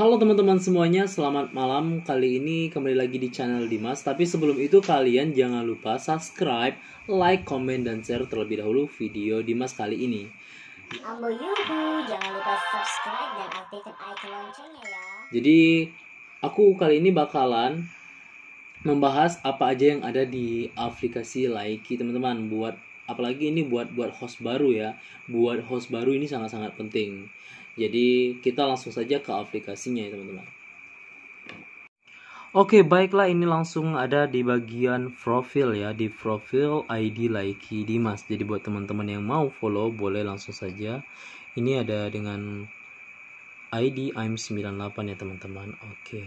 Halo teman-teman semuanya, selamat malam. Kali ini kembali lagi di channel Dimas. Tapi sebelum itu kalian jangan lupa subscribe, like, komen, dan share terlebih dahulu video Dimas kali ini. Ambo Yuhu, jangan lupa subscribe dan aktifkan icon loncengnya ya. Jadi aku kali ini bakalan membahas apa aja yang ada di aplikasi Laiki teman-teman buat apalagi ini buat buat host baru ya buat host baru ini sangat-sangat penting jadi kita langsung saja ke aplikasinya ya teman-teman. Oke, baiklah ini langsung ada di bagian profil ya, di profil ID Laiki Dimas. Jadi buat teman-teman yang mau follow boleh langsung saja. Ini ada dengan ID I'm 98 ya teman-teman. Oke.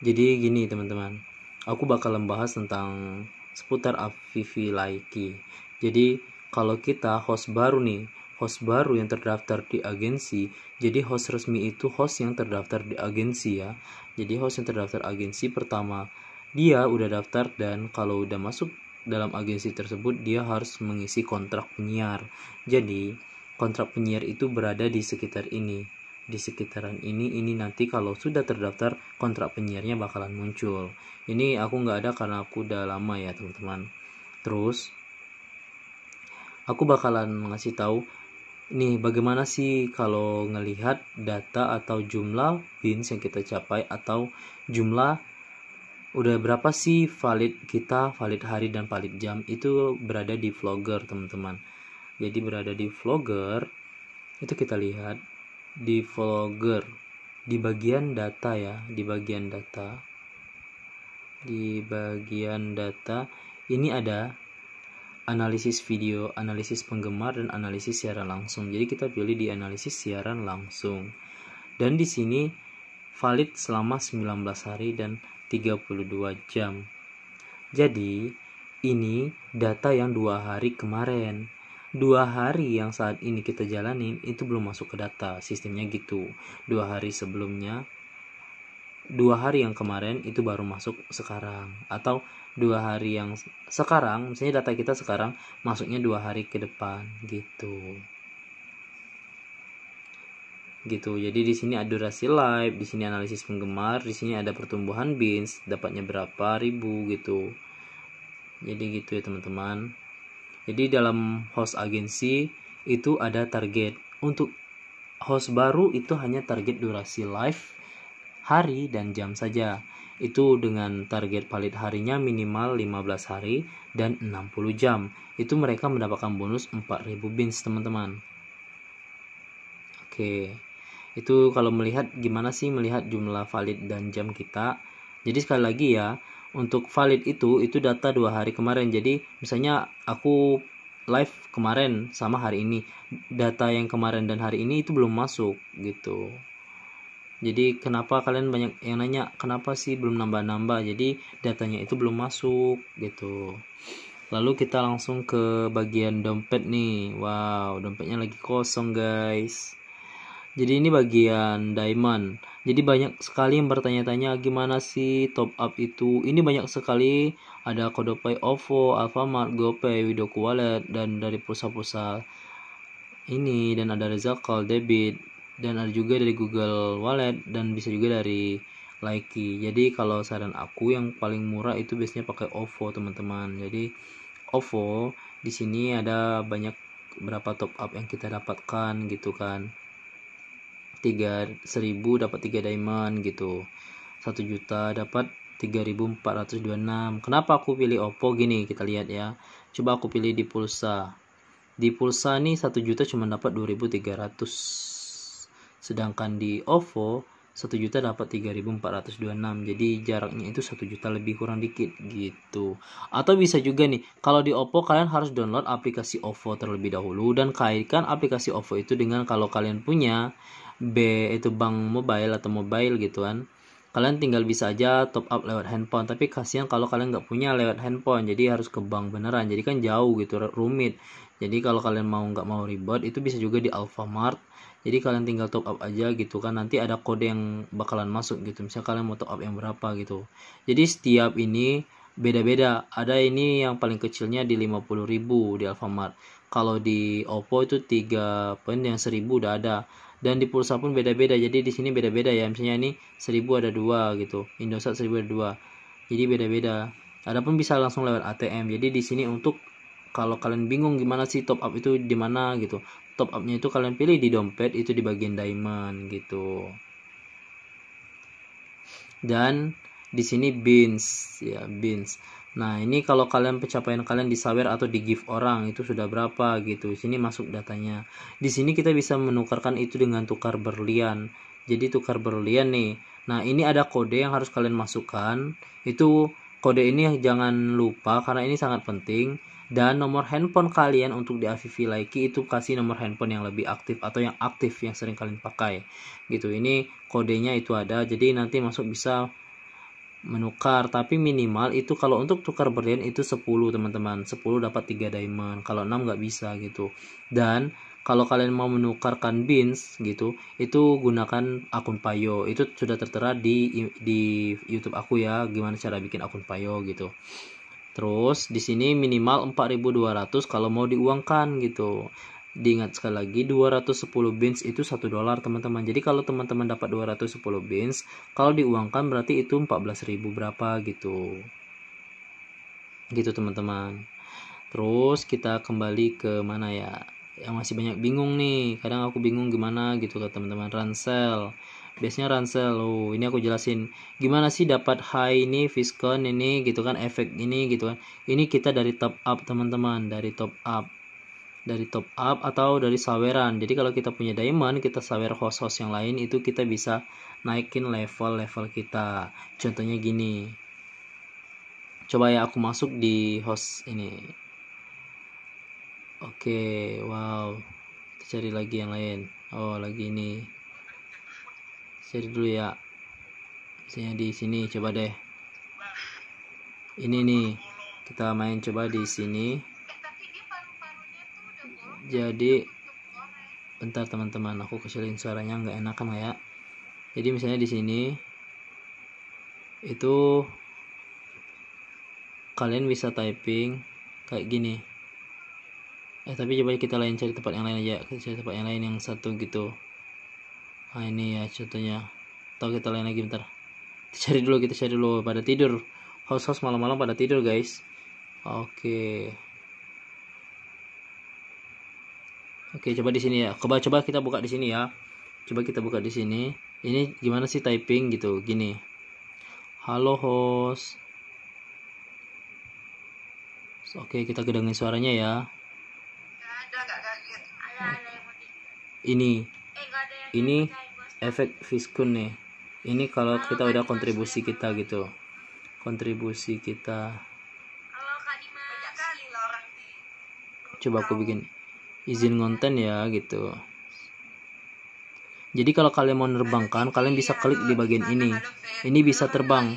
Jadi gini teman-teman. Aku bakal membahas tentang seputar Avivi Laiki. Jadi kalau kita host baru nih host baru yang terdaftar di agensi jadi host resmi itu host yang terdaftar di agensi ya jadi host yang terdaftar agensi pertama dia udah daftar dan kalau udah masuk dalam agensi tersebut dia harus mengisi kontrak penyiar jadi kontrak penyiar itu berada di sekitar ini di sekitaran ini ini nanti kalau sudah terdaftar kontrak penyiarnya bakalan muncul ini aku nggak ada karena aku udah lama ya teman-teman terus aku bakalan ngasih tahu Nih, bagaimana sih kalau ngelihat data atau jumlah wins yang kita capai atau jumlah udah berapa sih valid kita, valid hari dan valid jam itu berada di vlogger, teman-teman. Jadi berada di vlogger itu kita lihat di vlogger di bagian data ya, di bagian data. Di bagian data ini ada analisis video, analisis penggemar dan analisis siaran langsung. Jadi kita pilih di analisis siaran langsung. Dan di sini valid selama 19 hari dan 32 jam. Jadi ini data yang dua hari kemarin dua hari yang saat ini kita jalanin itu belum masuk ke data sistemnya gitu dua hari sebelumnya dua hari yang kemarin itu baru masuk sekarang atau dua hari yang sekarang misalnya data kita sekarang masuknya dua hari ke depan gitu gitu jadi di sini ada durasi live di sini analisis penggemar di sini ada pertumbuhan bins dapatnya berapa ribu gitu jadi gitu ya teman-teman jadi dalam host agensi itu ada target untuk host baru itu hanya target durasi live hari dan jam saja itu dengan target valid harinya minimal 15 hari dan 60 jam. Itu mereka mendapatkan bonus 4000 bins, teman-teman. Oke. Itu kalau melihat gimana sih melihat jumlah valid dan jam kita. Jadi sekali lagi ya, untuk valid itu itu data dua hari kemarin. Jadi misalnya aku live kemarin sama hari ini. Data yang kemarin dan hari ini itu belum masuk gitu jadi kenapa kalian banyak yang nanya kenapa sih belum nambah-nambah jadi datanya itu belum masuk gitu lalu kita langsung ke bagian dompet nih wow dompetnya lagi kosong guys jadi ini bagian diamond jadi banyak sekali yang bertanya-tanya gimana sih top up itu ini banyak sekali ada kode pay OVO, Alfamart, GoPay, Widoku Wallet dan dari pusat-pusat ini dan ada Rezakal, debit dan ada juga dari Google Wallet dan bisa juga dari Likee. Jadi kalau saran aku yang paling murah itu biasanya pakai OVO teman-teman. Jadi OVO di sini ada banyak berapa top up yang kita dapatkan gitu kan. 3000 dapat 3 diamond gitu. 1 juta dapat 3426. Kenapa aku pilih OVO gini kita lihat ya. Coba aku pilih di pulsa. Di pulsa nih 1 juta cuma dapat 2300 sedangkan di OVO 1 juta dapat 3426 jadi jaraknya itu 1 juta lebih kurang dikit gitu atau bisa juga nih kalau di OVO kalian harus download aplikasi OVO terlebih dahulu dan kaitkan aplikasi OVO itu dengan kalau kalian punya B itu bank mobile atau mobile gitu kan kalian tinggal bisa aja top up lewat handphone tapi kasihan kalau kalian nggak punya lewat handphone jadi harus ke bank beneran jadi kan jauh gitu rumit jadi kalau kalian mau nggak mau ribet itu bisa juga di Alfamart jadi kalian tinggal top up aja gitu kan nanti ada kode yang bakalan masuk gitu misalnya kalian mau top up yang berapa gitu jadi setiap ini beda-beda ada ini yang paling kecilnya di 50.000 di Alfamart kalau di Oppo itu 3 poin yang 1000 udah ada dan di pulsa pun beda-beda jadi di sini beda-beda ya misalnya ini 1000 ada dua gitu Indosat 1000 ada dua jadi beda-beda ada pun bisa langsung lewat ATM jadi di sini untuk kalau kalian bingung gimana sih top up itu di mana gitu top upnya itu kalian pilih di dompet itu di bagian diamond gitu dan di sini beans ya beans Nah, ini kalau kalian pencapaian kalian di sawer atau di give orang itu sudah berapa gitu. Di sini masuk datanya. Di sini kita bisa menukarkan itu dengan tukar berlian. Jadi tukar berlian nih. Nah, ini ada kode yang harus kalian masukkan. Itu kode ini jangan lupa karena ini sangat penting dan nomor handphone kalian untuk di Avivi Laiki itu kasih nomor handphone yang lebih aktif atau yang aktif yang sering kalian pakai gitu ini kodenya itu ada jadi nanti masuk bisa menukar tapi minimal itu kalau untuk tukar berlian itu 10 teman-teman 10 dapat 3 diamond kalau 6 nggak bisa gitu dan kalau kalian mau menukarkan beans gitu itu gunakan akun payo itu sudah tertera di di YouTube aku ya gimana cara bikin akun payo gitu terus di sini minimal 4200 kalau mau diuangkan gitu diingat sekali lagi 210 bins itu 1 dolar teman-teman jadi kalau teman-teman dapat 210 bins kalau diuangkan berarti itu 14.000 berapa gitu gitu teman-teman terus kita kembali ke mana ya yang masih banyak bingung nih kadang aku bingung gimana gitu ke teman-teman ransel biasanya ransel oh ini aku jelasin gimana sih dapat high ini fiskon ini gitu kan efek ini gitu kan ini kita dari top up teman-teman dari top up dari top up atau dari saweran. Jadi kalau kita punya diamond, kita sawer host-host yang lain itu kita bisa naikin level-level kita. Contohnya gini. Coba ya aku masuk di host ini. Oke, wow. Kita cari lagi yang lain. Oh, lagi ini. Cari dulu ya. Misalnya di sini coba deh. Ini nih. Kita main coba di sini jadi bentar teman-teman aku kecilin suaranya nggak enakan lah ya jadi misalnya di sini itu kalian bisa typing kayak gini eh tapi coba kita lain cari tempat yang lain aja kita cari tempat yang lain yang satu gitu nah ini ya contohnya atau kita lain lagi bentar kita cari dulu kita cari dulu pada tidur host host malam-malam pada tidur guys oke okay. Oke, coba di sini ya. Coba coba kita buka di sini ya. Coba kita buka di sini. Ini gimana sih typing gitu? Gini. Halo host. Oke, kita kedengin suaranya ya. ini. ini efek fiskun nih. Ini kalau kita udah kontribusi kita gitu. Kontribusi kita. Coba aku bikin izin konten ya gitu jadi kalau kalian mau nerbangkan kalian bisa klik di bagian ini ini bisa terbang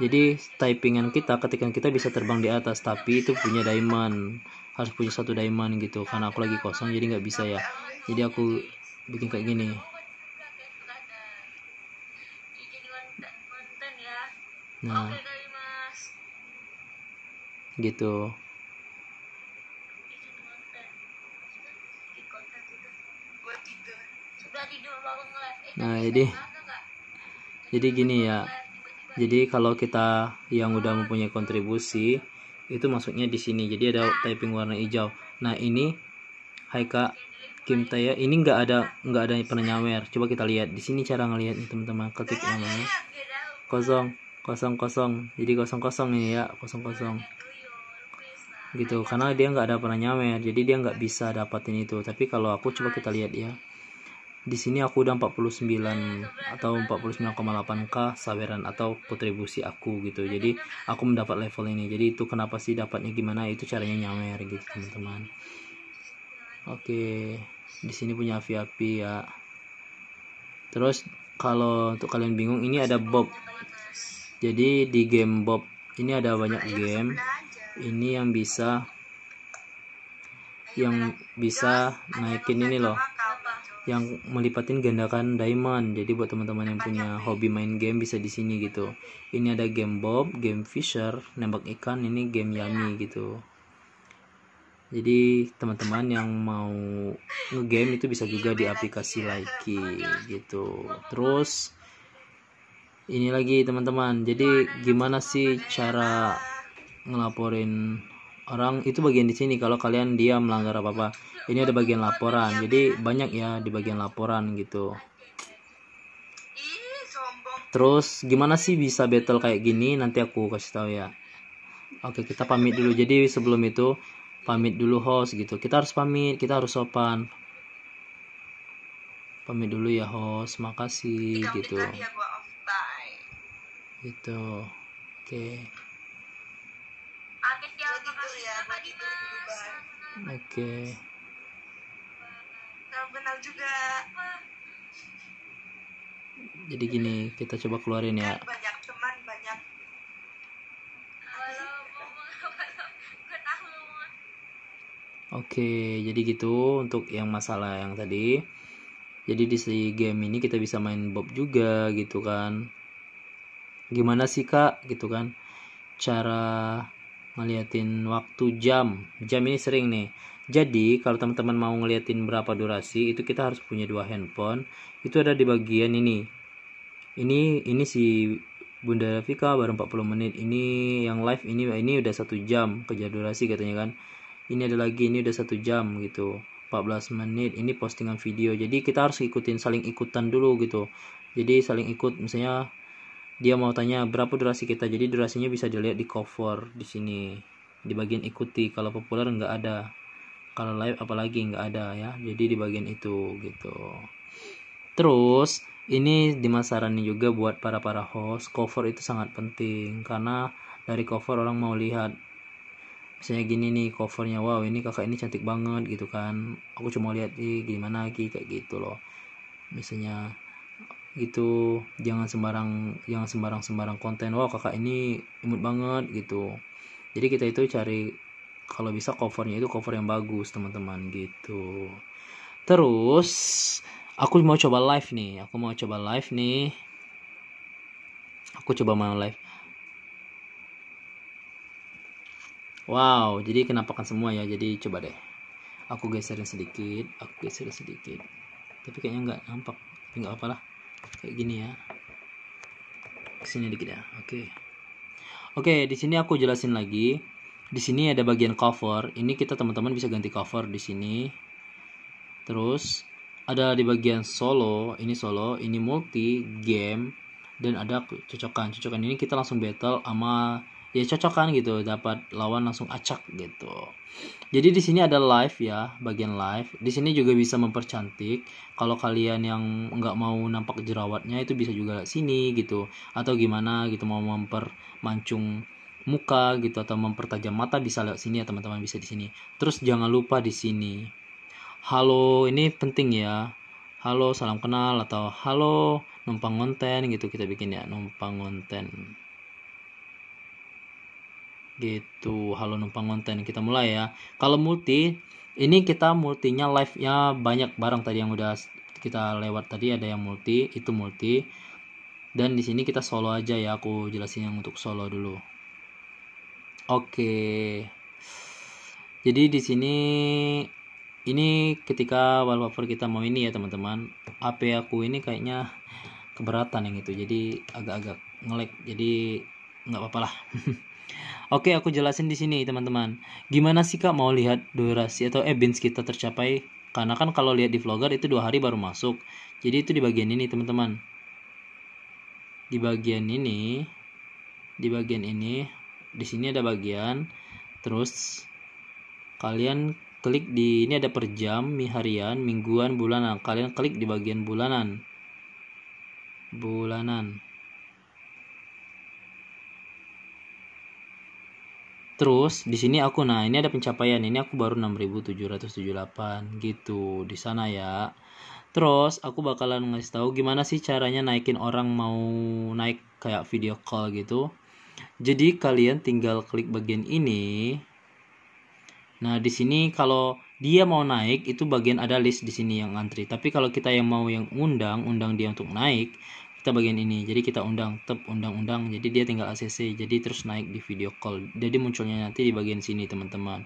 jadi typingan kita ketikan kita bisa terbang di atas tapi itu punya diamond harus punya satu diamond gitu karena aku lagi kosong jadi nggak bisa ya jadi aku bikin kayak gini nah gitu nah jadi jadi gini ya jadi kalau kita yang udah mempunyai kontribusi itu maksudnya di sini jadi ada typing warna hijau nah ini Hai Kak Kim Taya ini nggak ada nggak ada pernah nyawer. coba kita lihat di sini cara ngelihat teman-teman ketik namanya kosong kosong kosong jadi kosong kosong ini ya kosong kosong gitu karena dia nggak ada pernah penenyawer jadi dia nggak bisa dapatin itu tapi kalau aku coba kita lihat ya di sini aku udah 49 atau 49,8k saweran atau kontribusi aku gitu jadi aku mendapat level ini jadi itu kenapa sih dapatnya gimana itu caranya nyamer gitu teman-teman oke di sini punya api api ya terus kalau untuk kalian bingung ini ada bob jadi di game bob ini ada banyak game ini yang bisa yang bisa naikin ini loh yang melipatin gandakan diamond. Jadi buat teman-teman yang punya hobi eh. main game bisa di sini gitu. Ini ada game Bob, game Fisher, nembak ikan, ini game iya. Yami gitu. Jadi teman-teman yang mau ngegame itu bisa juga di aplikasi iya, Likee gitu. Terus ini lagi teman-teman. Jadi gimana sih cara ngelaporin orang itu bagian di sini kalau kalian dia melanggar apa-apa ini ada bagian laporan jadi banyak ya di bagian laporan gitu terus gimana sih bisa battle kayak gini nanti aku kasih tahu ya oke kita pamit dulu jadi sebelum itu pamit dulu host gitu kita harus pamit kita harus sopan pamit dulu ya host makasih gitu gitu oke okay. oke okay kenal juga jadi gini kita coba keluarin ya kan banyak teman banyak Oke, jadi gitu untuk yang masalah yang tadi. Jadi di si game ini kita bisa main bob juga gitu kan. Gimana sih kak gitu kan? Cara ngeliatin waktu jam. Jam ini sering nih jadi kalau teman-teman mau ngeliatin berapa durasi itu kita harus punya dua handphone. Itu ada di bagian ini. Ini ini si Bunda Rafika baru 40 menit. Ini yang live ini ini udah satu jam kejar durasi katanya kan. Ini ada lagi ini udah satu jam gitu. 14 menit ini postingan video. Jadi kita harus ikutin saling ikutan dulu gitu. Jadi saling ikut misalnya dia mau tanya berapa durasi kita. Jadi durasinya bisa dilihat di cover di sini di bagian ikuti kalau populer nggak ada kalau live apalagi nggak ada ya jadi di bagian itu gitu terus ini dimasarannya juga buat para para host cover itu sangat penting karena dari cover orang mau lihat misalnya gini nih covernya wow ini kakak ini cantik banget gitu kan aku cuma lihat di gimana lagi kayak gitu loh misalnya gitu jangan sembarang jangan sembarang sembarang konten wow kakak ini imut banget gitu jadi kita itu cari kalau bisa covernya itu cover yang bagus teman-teman gitu terus aku mau coba live nih aku mau coba live nih aku coba main live wow jadi kenapa kan semua ya jadi coba deh aku geserin sedikit aku geserin sedikit tapi kayaknya nggak nampak nggak apalah kayak gini ya kesini dikit ya oke okay. oke okay, di sini aku jelasin lagi di sini ada bagian cover ini kita teman-teman bisa ganti cover di sini terus ada di bagian solo ini solo ini multi game dan ada cocokan cocokan ini kita langsung battle sama ya cocokan gitu dapat lawan langsung acak gitu jadi di sini ada live ya bagian live di sini juga bisa mempercantik kalau kalian yang nggak mau nampak jerawatnya itu bisa juga sini gitu atau gimana gitu mau mempermancung muka gitu atau mempertajam mata bisa lewat sini ya teman-teman bisa di sini. Terus jangan lupa di sini. Halo ini penting ya. Halo salam kenal atau halo numpang konten gitu kita bikin ya numpang konten. Gitu halo numpang konten kita mulai ya. Kalau multi ini kita multinya live nya banyak barang tadi yang udah kita lewat tadi ada yang multi itu multi dan di sini kita solo aja ya aku jelasin yang untuk solo dulu Oke. Jadi di sini ini ketika wallpaper kita mau ini ya teman-teman. HP aku ini kayaknya keberatan yang itu. Jadi agak-agak ngelek. Jadi nggak apa-apa lah. Oke, aku jelasin di sini teman-teman. Gimana sih Kak mau lihat durasi atau ebins eh, kita tercapai? Karena kan kalau lihat di vlogger itu dua hari baru masuk. Jadi itu di bagian ini teman-teman. Di bagian ini, di bagian ini di sini ada bagian terus kalian klik di ini ada per jam harian mingguan bulanan kalian klik di bagian bulanan bulanan Terus di sini aku nah ini ada pencapaian ini aku baru 6778 gitu di sana ya. Terus aku bakalan ngasih tahu gimana sih caranya naikin orang mau naik kayak video call gitu. Jadi kalian tinggal klik bagian ini. Nah, di sini kalau dia mau naik itu bagian ada list di sini yang antri. Tapi kalau kita yang mau yang undang, undang dia untuk naik, kita bagian ini. Jadi kita undang, tep undang-undang. Jadi dia tinggal ACC. Jadi terus naik di video call. Jadi munculnya nanti di bagian sini, teman-teman.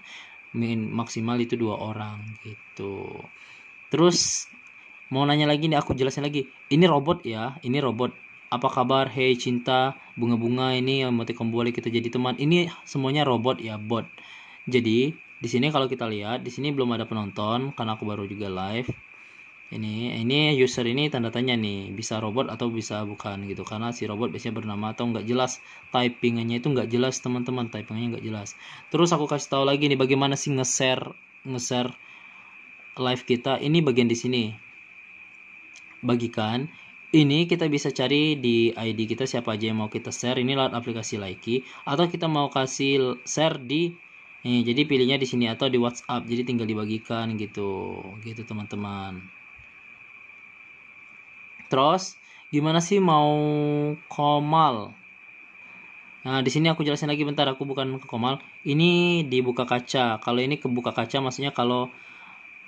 Maksimal itu dua orang gitu. Terus mau nanya lagi nih aku jelasin lagi. Ini robot ya, ini robot apa kabar hei cinta bunga-bunga ini emoticon boleh kita jadi teman ini semuanya robot ya bot jadi di sini kalau kita lihat di sini belum ada penonton karena aku baru juga live ini ini user ini tanda tanya nih bisa robot atau bisa bukan gitu karena si robot biasanya bernama atau nggak jelas typingnya itu nggak jelas teman-teman typingnya nggak jelas terus aku kasih tahu lagi nih bagaimana sih nge-share nge-share live kita ini bagian di sini bagikan ini kita bisa cari di ID kita siapa aja yang mau kita share ini lewat aplikasi Likee atau kita mau kasih share di ini eh, jadi pilihnya di sini atau di WhatsApp jadi tinggal dibagikan gitu gitu teman-teman terus gimana sih mau komal nah di sini aku jelasin lagi bentar aku bukan ke komal ini dibuka kaca kalau ini kebuka kaca maksudnya kalau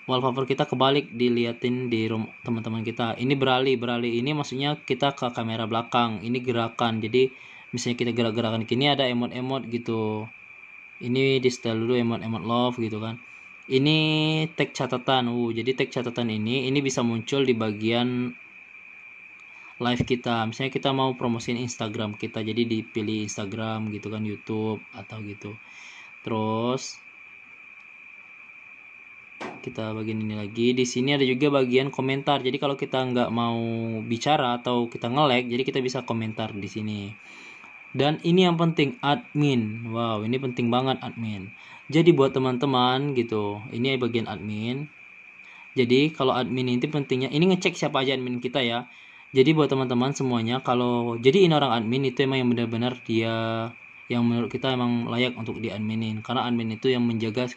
wallpaper kita kebalik diliatin di room teman-teman kita ini beralih beralih ini maksudnya kita ke kamera belakang ini gerakan jadi misalnya kita gerak-gerakan gini ada emot-emot gitu ini di setel dulu emot-emot love gitu kan ini tag catatan uh jadi tag catatan ini ini bisa muncul di bagian live kita misalnya kita mau promosiin Instagram kita jadi dipilih Instagram gitu kan YouTube atau gitu terus kita bagian ini lagi di sini ada juga bagian komentar jadi kalau kita nggak mau bicara atau kita ngelek jadi kita bisa komentar di sini dan ini yang penting admin wow ini penting banget admin jadi buat teman-teman gitu ini bagian admin jadi kalau admin ini pentingnya ini ngecek siapa aja admin kita ya jadi buat teman-teman semuanya kalau jadi ini orang admin itu emang yang benar-benar dia yang menurut kita emang layak untuk diadminin karena admin itu yang menjaga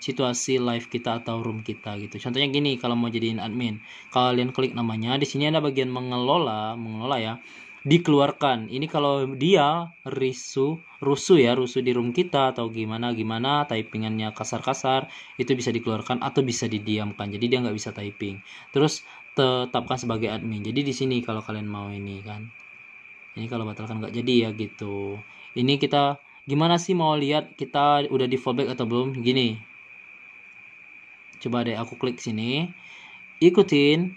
situasi live kita atau room kita gitu contohnya gini kalau mau jadiin admin kalian klik namanya di sini ada bagian mengelola mengelola ya dikeluarkan. Ini kalau dia risu, rusuh ya, rusuh di room kita atau gimana gimana typingannya kasar-kasar, itu bisa dikeluarkan atau bisa didiamkan. Jadi dia nggak bisa typing. Terus tetapkan sebagai admin. Jadi di sini kalau kalian mau ini kan. Ini kalau batalkan nggak jadi ya gitu ini kita gimana sih mau lihat kita udah di fallback atau belum gini coba deh aku klik sini ikutin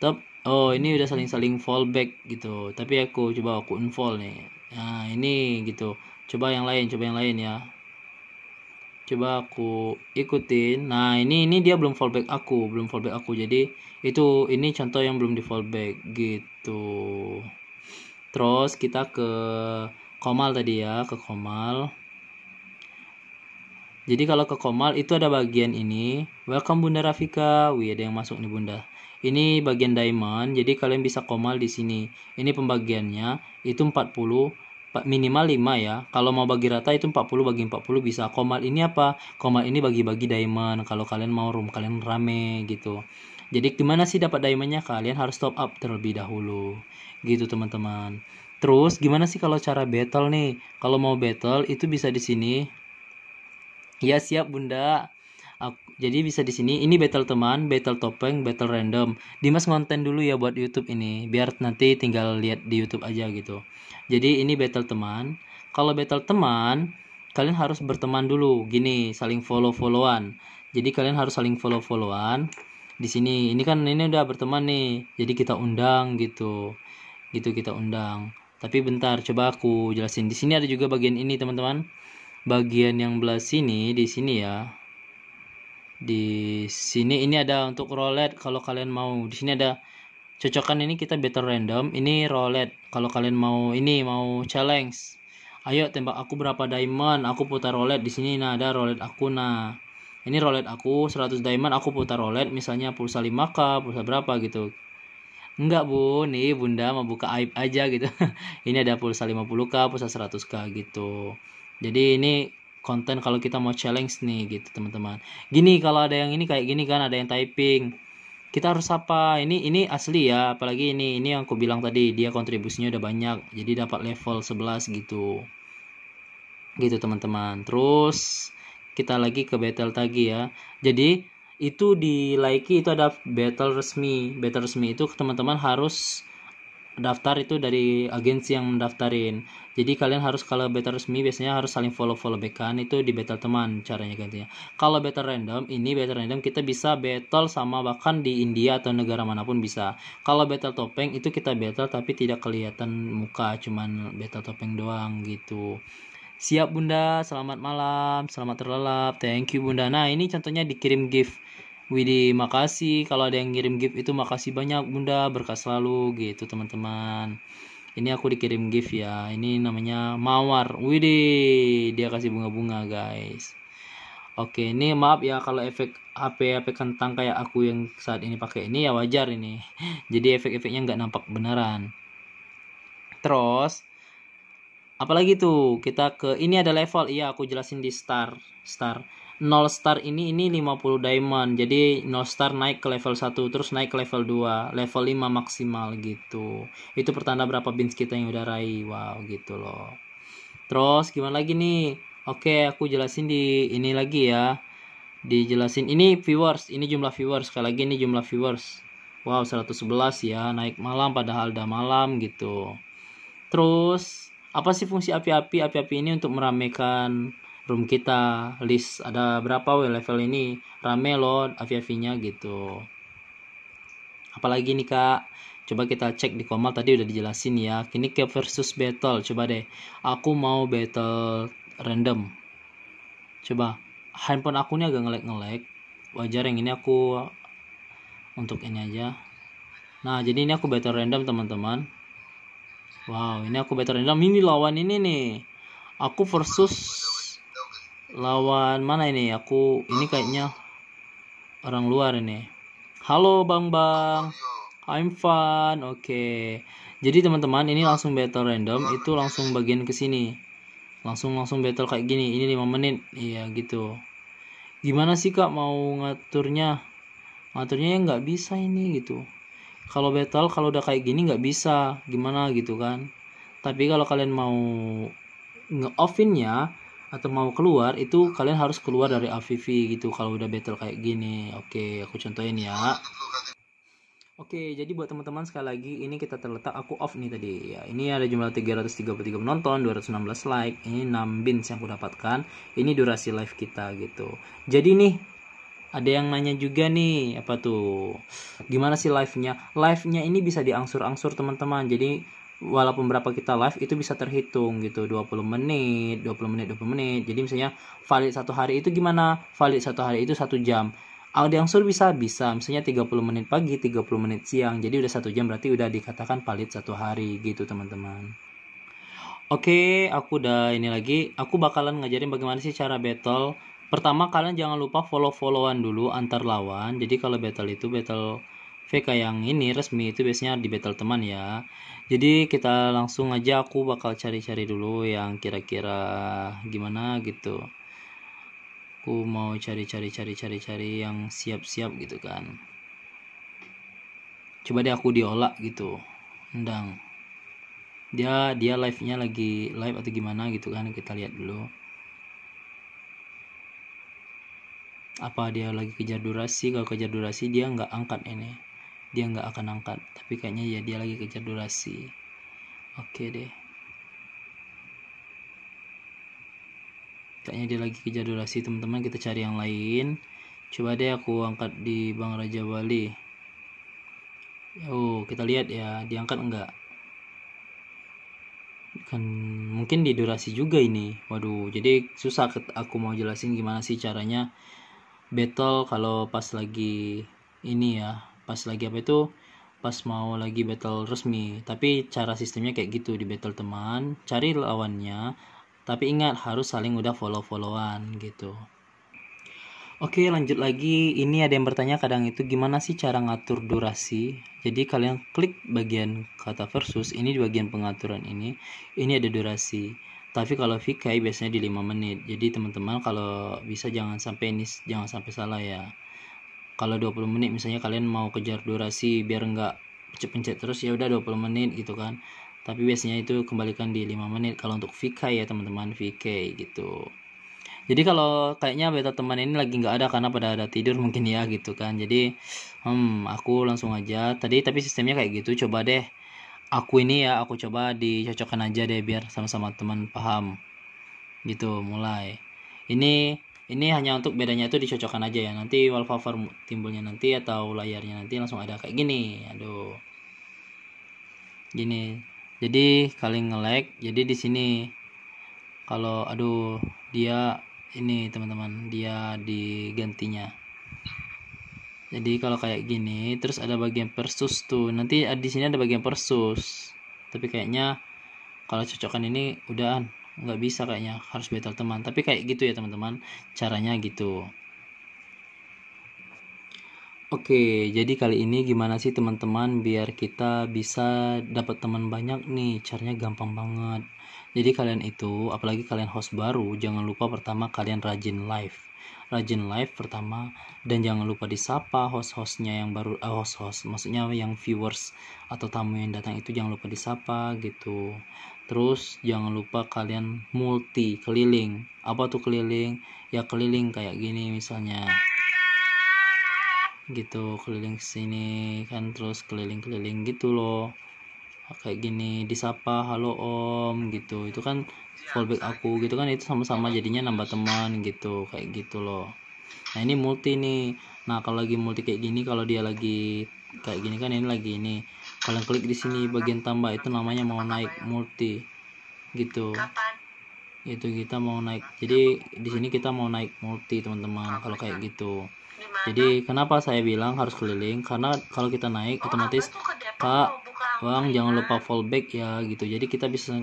top oh ini udah saling-saling fallback gitu tapi aku coba aku unfold nih nah ini gitu coba yang lain coba yang lain ya coba aku ikutin nah ini ini dia belum fallback aku belum fallback aku jadi itu ini contoh yang belum di fallback gitu terus kita ke Komal tadi ya ke Komal jadi kalau ke Komal itu ada bagian ini welcome Bunda Rafika wih ada yang masuk nih Bunda ini bagian diamond jadi kalian bisa Komal di sini ini pembagiannya itu 40 minimal 5 ya. Kalau mau bagi rata itu 40 bagi 40 bisa. Komal ini apa? Komal ini bagi-bagi diamond. Kalau kalian mau room kalian rame gitu. Jadi gimana sih dapat diamondnya? Kalian harus top up terlebih dahulu. Gitu teman-teman. Terus gimana sih kalau cara battle nih? Kalau mau battle itu bisa di sini. Ya siap Bunda. Aku, jadi bisa di sini ini battle teman, battle topeng, battle random. Dimas konten dulu ya buat YouTube ini biar nanti tinggal lihat di YouTube aja gitu. Jadi ini battle teman. Kalau battle teman, kalian harus berteman dulu. Gini, saling follow-followan. Jadi kalian harus saling follow-followan di sini. Ini kan ini udah berteman nih. Jadi kita undang gitu. Gitu kita undang tapi bentar, coba aku jelasin. Di sini ada juga bagian ini, teman-teman. Bagian yang belah sini, di sini ya. Di sini ini ada untuk rolet. kalau kalian mau. Di sini ada cocokan ini kita better random. Ini rolet. kalau kalian mau ini mau challenge. Ayo tembak aku berapa diamond? Aku putar rolet. di sini. Nah, ada rolet aku. Nah, ini rolet aku 100 diamond aku putar rolet. misalnya pulsa 5k, pulsa berapa gitu enggak bu nih bunda mau buka aib aja gitu ini ada pulsa 50k pulsa 100k gitu jadi ini konten kalau kita mau challenge nih gitu teman-teman gini kalau ada yang ini kayak gini kan ada yang typing kita harus apa ini ini asli ya apalagi ini ini yang aku bilang tadi dia kontribusinya udah banyak jadi dapat level 11 gitu gitu teman-teman terus kita lagi ke battle tagi ya jadi itu di Laiki itu ada battle resmi battle resmi itu teman-teman harus daftar itu dari agensi yang mendaftarin jadi kalian harus kalau battle resmi biasanya harus saling follow follow backan itu di battle teman caranya gantinya kalau battle random ini battle random kita bisa battle sama bahkan di India atau negara manapun bisa kalau battle topeng itu kita battle tapi tidak kelihatan muka cuman battle topeng doang gitu Siap Bunda, selamat malam, selamat terlelap. Thank you Bunda. Nah, ini contohnya dikirim gift. Widih, makasih. Kalau ada yang ngirim gift itu makasih banyak Bunda, berkah selalu gitu teman-teman. Ini aku dikirim gift ya. Ini namanya Mawar. Widih, dia kasih bunga-bunga, guys. Oke, ini maaf ya kalau efek HP HP kentang kayak aku yang saat ini pakai ini ya wajar ini. Jadi efek-efeknya nggak nampak beneran. Terus apalagi tuh kita ke ini ada level iya aku jelasin di star star 0 star ini ini 50 diamond. Jadi 0 star naik ke level 1 terus naik ke level 2, level 5 maksimal gitu. Itu pertanda berapa bins kita yang udah raih. Wow, gitu loh. Terus gimana lagi nih? Oke, aku jelasin di ini lagi ya. Dijelasin ini viewers, ini jumlah viewers. Sekali lagi ini jumlah viewers. Wow, 111 ya, naik malam padahal udah malam gitu. Terus apa sih fungsi api-api? Api-api ini untuk meramaikan room kita list ada berapa we level ini rame loh avi-avinya gitu apalagi nih kak coba kita cek di komal tadi udah dijelasin ya kini cap versus battle coba deh aku mau battle random coba handphone aku ini agak ngelek-ngelek wajar yang ini aku untuk ini aja nah jadi ini aku battle random teman-teman wow ini aku battle random ini lawan ini nih aku versus lawan mana ini aku ini kayaknya orang luar ini halo bang bang I'm fun oke okay. jadi teman-teman ini langsung battle random itu langsung bagian ke sini langsung langsung battle kayak gini ini lima menit iya gitu gimana sih kak mau ngaturnya ngaturnya ya nggak bisa ini gitu kalau battle kalau udah kayak gini nggak bisa gimana gitu kan tapi kalau kalian mau nge-offinnya atau mau keluar itu kalian harus keluar dari AVV gitu kalau udah battle kayak gini oke aku contohin ya Oke, jadi buat teman-teman sekali lagi ini kita terletak aku off nih tadi. Ya, ini ada jumlah 333 menonton 216 like, ini 6 bins yang aku dapatkan. Ini durasi live kita gitu. Jadi nih ada yang nanya juga nih, apa tuh? Gimana sih live-nya? Live-nya ini bisa diangsur-angsur teman-teman. Jadi walaupun berapa kita live itu bisa terhitung gitu 20 menit 20 menit 20 menit jadi misalnya valid satu hari itu gimana valid satu hari itu satu jam ada yang sur bisa bisa misalnya 30 menit pagi 30 menit siang jadi udah satu jam berarti udah dikatakan valid satu hari gitu teman-teman Oke, okay, aku udah ini lagi. Aku bakalan ngajarin bagaimana sih cara battle. Pertama, kalian jangan lupa follow-followan dulu antar lawan. Jadi kalau battle itu battle VK yang ini resmi itu biasanya di battle teman ya jadi kita langsung aja aku bakal cari-cari dulu yang kira-kira gimana gitu aku mau cari-cari cari-cari cari yang siap-siap gitu kan coba deh aku diolah gitu endang dia dia live nya lagi live atau gimana gitu kan kita lihat dulu apa dia lagi kejar durasi kalau kejar durasi dia nggak angkat ini dia nggak akan angkat tapi kayaknya ya dia lagi kejar durasi oke deh kayaknya dia lagi kejar durasi teman-teman kita cari yang lain coba deh aku angkat di Bang Raja Bali oh kita lihat ya diangkat enggak kan mungkin di durasi juga ini waduh jadi susah aku mau jelasin gimana sih caranya battle kalau pas lagi ini ya pas lagi apa itu pas mau lagi battle resmi tapi cara sistemnya kayak gitu di battle teman cari lawannya tapi ingat harus saling udah follow followan gitu Oke lanjut lagi ini ada yang bertanya kadang itu gimana sih cara ngatur durasi jadi kalian klik bagian kata versus ini di bagian pengaturan ini ini ada durasi tapi kalau VK biasanya di 5 menit jadi teman-teman kalau bisa jangan sampai ini jangan sampai salah ya kalau 20 menit misalnya kalian mau kejar durasi biar enggak pencet-pencet terus ya udah 20 menit gitu kan tapi biasanya itu kembalikan di 5 menit kalau untuk VK ya teman-teman VK gitu jadi kalau kayaknya beta teman ini lagi nggak ada karena pada ada tidur mungkin ya gitu kan jadi hmm aku langsung aja tadi tapi sistemnya kayak gitu coba deh aku ini ya aku coba dicocokkan aja deh biar sama-sama teman paham gitu mulai ini ini hanya untuk bedanya itu dicocokkan aja ya nanti wallpaper timbulnya nanti atau layarnya nanti langsung ada kayak gini aduh gini jadi nge ngelag jadi di sini kalau aduh dia ini teman-teman dia digantinya jadi kalau kayak gini terus ada bagian persus tuh nanti di sini ada bagian persus tapi kayaknya kalau cocokkan ini udahan nggak bisa kayaknya harus battle teman tapi kayak gitu ya teman-teman caranya gitu Oke, jadi kali ini gimana sih teman-teman biar kita bisa dapat teman banyak nih? Caranya gampang banget. Jadi kalian itu, apalagi kalian host baru, jangan lupa pertama kalian rajin live. Rajin live pertama dan jangan lupa disapa host-hostnya yang baru eh, host-host maksudnya yang viewers atau tamu yang datang itu jangan lupa disapa gitu. Terus jangan lupa kalian multi keliling. Apa tuh keliling? Ya keliling kayak gini misalnya gitu keliling sini kan terus keliling-keliling gitu loh kayak gini disapa halo om gitu itu kan fallback aku gitu kan itu sama-sama jadinya nambah teman gitu kayak gitu loh nah ini multi nih nah kalau lagi multi kayak gini kalau dia lagi kayak gini kan ini lagi ini kalian klik di sini bagian tambah itu namanya mau naik multi gitu itu kita mau naik jadi di sini kita mau naik multi teman-teman kalau kayak gitu jadi kenapa saya bilang harus keliling karena kalau kita naik oh, otomatis kak bang jangan lupa fallback ya gitu jadi kita bisa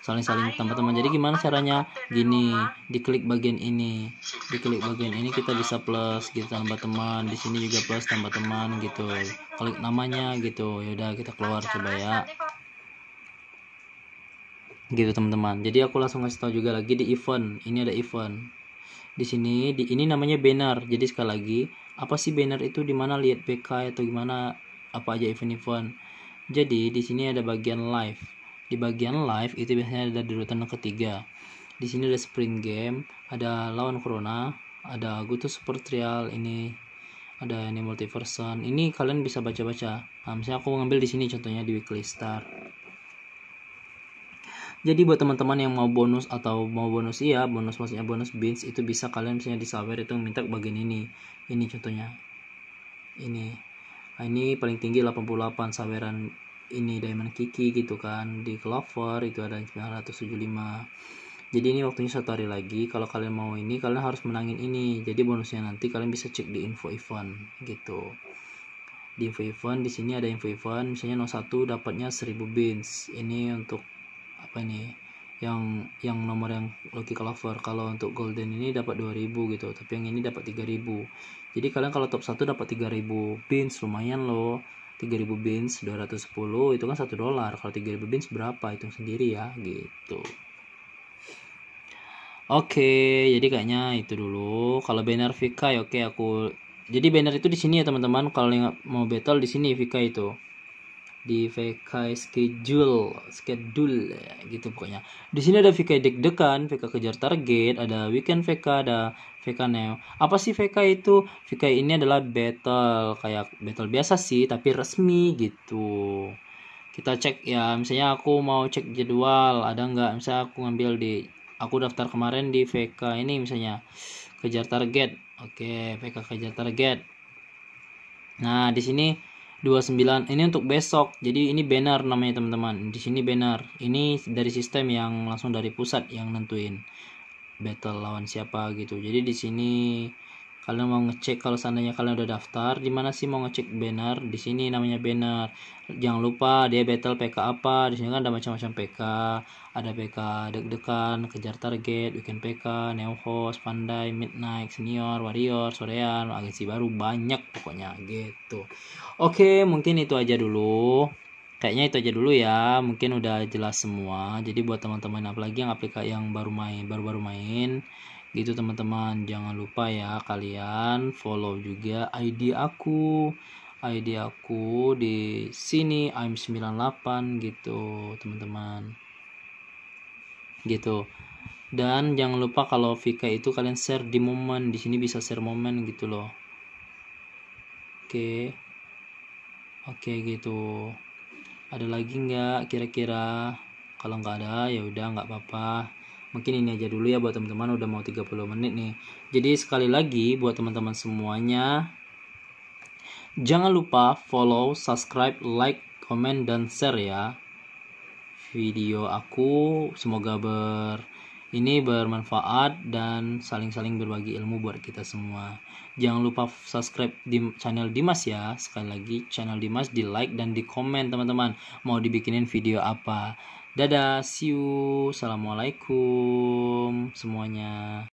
saling-saling teman-teman jadi gimana caranya gini diklik bagian ini diklik bagian ini kita bisa plus gitu tambah teman di sini juga plus tambah teman gitu klik namanya gitu yaudah kita keluar coba ya gitu teman-teman jadi aku langsung ngasih tahu juga lagi di event ini ada event di sini di ini namanya banner jadi sekali lagi apa sih banner itu di mana lihat PK atau gimana apa aja event-event jadi di sini ada bagian live. Di bagian live itu biasanya ada di rutan ketiga. Di sini ada sprint game, ada lawan corona, ada gutu Super Trial ini ada ini multiverse ini kalian bisa baca-baca nah, misalnya aku ngambil di sini contohnya di weekly star jadi buat teman-teman yang mau bonus atau mau bonus iya bonus maksudnya bonus beans itu bisa kalian misalnya di software itu minta bagian ini ini contohnya ini Ah, ini paling tinggi 88 saweran ini Diamond Kiki gitu kan di Clover itu ada 975 jadi ini waktunya satu hari lagi kalau kalian mau ini kalian harus menangin ini jadi bonusnya nanti kalian bisa cek di info event gitu di info event di sini ada info event misalnya 01 dapatnya 1000 beans. ini untuk apa ini? yang yang nomor yang Lucky Clover kalau untuk golden ini dapat 2000 gitu tapi yang ini dapat 3000 jadi kalian kalau top 1 dapat 3000 bins lumayan loh 3000 bins 210 itu kan 1 dolar kalau 3000 bins berapa itu sendiri ya gitu Oke, okay, jadi kayaknya itu dulu. Kalau banner Vika, ya oke okay, aku. Jadi banner itu di sini ya teman-teman. Kalau mau battle di sini Vika itu di VK schedule schedule ya, gitu pokoknya di sini ada VK deg dekan VK kejar target ada weekend VK ada VK neo apa sih VK itu VK ini adalah battle kayak battle biasa sih tapi resmi gitu kita cek ya misalnya aku mau cek jadwal ada nggak misalnya aku ngambil di aku daftar kemarin di VK ini misalnya kejar target oke VK kejar target nah di sini 29 ini untuk besok jadi ini banner namanya teman-teman di sini banner ini dari sistem yang langsung dari pusat yang nentuin battle lawan siapa gitu jadi di sini kalian mau ngecek kalau seandainya kalian udah daftar di mana sih mau ngecek banner di sini namanya banner jangan lupa dia battle PK apa di sini kan ada macam-macam PK ada PK deg-degan kejar target weekend PK neo host pandai midnight senior warrior sorean agensi baru banyak pokoknya gitu oke mungkin itu aja dulu kayaknya itu aja dulu ya mungkin udah jelas semua jadi buat teman-teman apalagi yang aplikasi yang baru main baru-baru main gitu teman-teman jangan lupa ya kalian follow juga ID aku ID aku di sini I'm 98 gitu teman-teman gitu dan jangan lupa kalau Vika itu kalian share di momen di sini bisa share momen gitu loh oke oke gitu ada lagi nggak kira-kira kalau nggak ada ya udah nggak apa-apa mungkin ini aja dulu ya buat teman-teman udah mau 30 menit nih jadi sekali lagi buat teman-teman semuanya jangan lupa follow subscribe like komen dan share ya video aku semoga ber ini bermanfaat dan saling-saling berbagi ilmu buat kita semua. Jangan lupa subscribe di channel Dimas ya. Sekali lagi channel Dimas di like dan di komen teman-teman. Mau dibikinin video apa? Dadah, see you. Assalamualaikum semuanya.